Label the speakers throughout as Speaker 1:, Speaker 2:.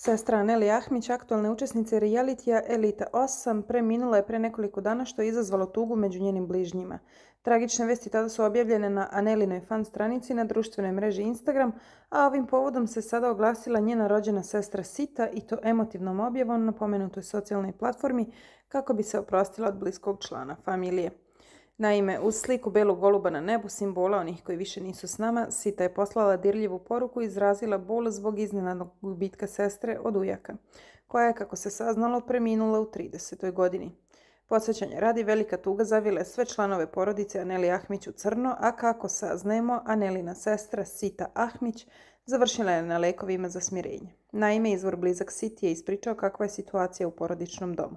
Speaker 1: Sestra Aneli Ahmić, aktualne učesnice realitija Elita 8, preminula je pre nekoliko dana što je izazvalo tugu među njenim bližnjima. Tragične vesti tada su objavljene na Anelinoj fan stranici na društvenoj mreži Instagram, a ovim povodom se sada oglasila njena rođena sestra Sita i to emotivnom objavom na pomenutoj socijalnoj platformi kako bi se oprostila od bliskog člana familije. Naime, uz sliku belog goluba na nebu, simbola onih koji više nisu s nama, Sita je poslala dirljivu poruku i izrazila bol zbog iznenadnog gubitka sestre od ujaka, koja je, kako se saznalo, preminula u 30. godini. Podsećanje radi velika tuga je sve članove porodice Aneli Ahmić u Crno, a kako saznajemo, Anelina sestra Sita Ahmić završila je na lekovima za smirenje. Naime, izvor blizak Siti je ispričao kakva je situacija u porodičnom domu.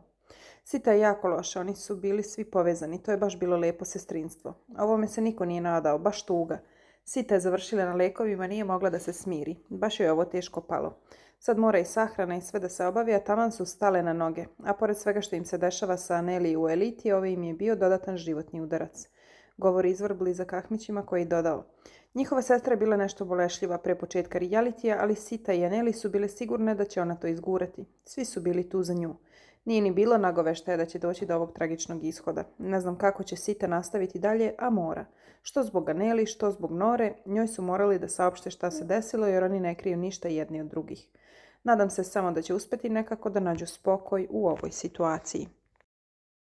Speaker 1: Sita je jako loša, oni su bili svi povezani, to je baš bilo lepo sestrinstvo. Ovome se niko nije nadao, baš tuga. Sita je završila na lekovima, nije mogla da se smiri. Baš joj je ovo teško palo. Sad mora i sahrana i sve da se obavi, a taman su stale na noge. A pored svega što im se dešava sa Aneli u eliti, ovo im je bio dodatan životni udarac. Govori izvor bliza Kahmićima koji je dodao. Njihova sestra je bila nešto bolešljiva pre početka rijalitija, ali Sita i Aneli su bile sigurne da će ona to izgurati. Svi su bili tu za nju. Nije ni bilo nagoveštaja da će doći do ovog tragičnog ishoda. Ne znam kako će Sita nastaviti dalje, a mora. Što zbog Aneli, što zbog Nore, njoj su morali da saopšte šta se desilo jer oni ne kriju ništa jedni od drugih. Nadam se samo da će uspjeti nekako da nađu spokoj u ovoj situaciji.